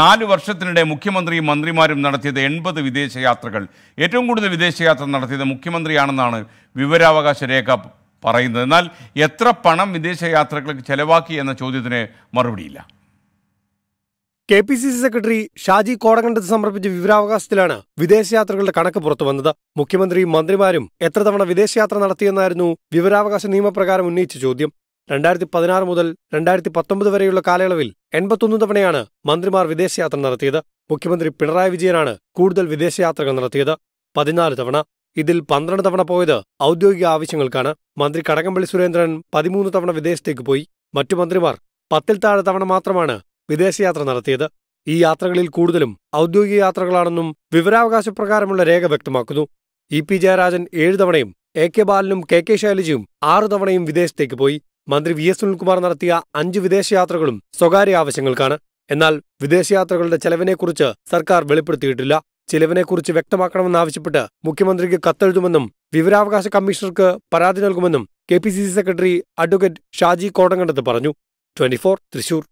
നാല് വർഷത്തിനിടെ മുഖ്യമന്ത്രിയും മന്ത്രിമാരും നടത്തിയത് എൺപത് വിദേശയാത്രകൾ ഏറ്റവും കൂടുതൽ വിദേശയാത്ര നടത്തിയത് മുഖ്യമന്ത്രിയാണെന്നാണ് വിവരാവകാശ രേഖ പറയുന്നത് എന്നാൽ എത്ര പണം വിദേശയാത്രകൾക്ക് ചെലവാക്കി എന്ന ചോദ്യത്തിന് മറുപടിയില്ല K P C C secretary Shaji Kodakandath സമർപ്പിച്ച വിവരാവകാശത്തിലാണ് വിദേശയാത്രകളുടെ കണക്ക് പുറത്തു വന്നത് മുഖ്യമന്ത്രിയും മന്ത്രിമാരും എത്ര തവണ വിദേശയാത്ര നടത്തിയെന്നായിരുന്നു വിവരാവകാശ നിയമപ്രകാരം ഉന്നയിച്ച ചോദ്യം രണ്ടായിരത്തി പതിനാറ് മുതൽ രണ്ടായിരത്തി പത്തൊമ്പത് വരെയുള്ള കാലയളവിൽ എൺപത്തൊന്ന് തവണയാണ് മന്ത്രിമാർ വിദേശയാത്ര നടത്തിയത് മുഖ്യമന്ത്രി പിണറായി വിജയനാണ് കൂടുതൽ വിദേശയാത്രകൾ നടത്തിയത് പതിനാല് തവണ ഇതിൽ പന്ത്രണ്ട് തവണ പോയത് ഔദ്യോഗിക ആവശ്യങ്ങൾക്കാണ് മന്ത്രി കടകംപള്ളി സുരേന്ദ്രൻ പതിമൂന്ന് തവണ വിദേശത്തേക്ക് പോയി മറ്റു മന്ത്രിമാർ പത്തിൽ താഴെ തവണ മാത്രമാണ് വിദേശയാത്ര നടത്തിയത് ഈ യാത്രകളിൽ കൂടുതലും ഔദ്യോഗിക യാത്രകളാണെന്നും വിവരാവകാശ പ്രകാരമുള്ള രേഖ വ്യക്തമാക്കുന്നു ഇ പി ജയരാജൻ ഏഴ് തവണയും എ കെ ബാലനും കെ കെ ശൈലജയും ആറു തവണയും വിദേശത്തേക്ക് പോയി മന്ത്രി വി എസ് സുനിൽകുമാർ നടത്തിയ അഞ്ച് വിദേശയാത്രകളും സ്വകാര്യ ആവശ്യങ്ങൾക്കാണ് എന്നാൽ വിദേശയാത്രകളുടെ ചെലവിനെക്കുറിച്ച് സർക്കാർ വെളിപ്പെടുത്തിയിട്ടില്ല ചിലവിനെക്കുറിച്ച് വ്യക്തമാക്കണമെന്നാവശ്യപ്പെട്ട് മുഖ്യമന്ത്രിക്ക് കത്തെഴുതുമെന്നും വിവരാവകാശ കമ്മീഷണർക്ക് പരാതി നൽകുമെന്നും K secretary advocate Shaji Kodankandath പറഞ്ഞു ട്വന്റി തൃശൂർ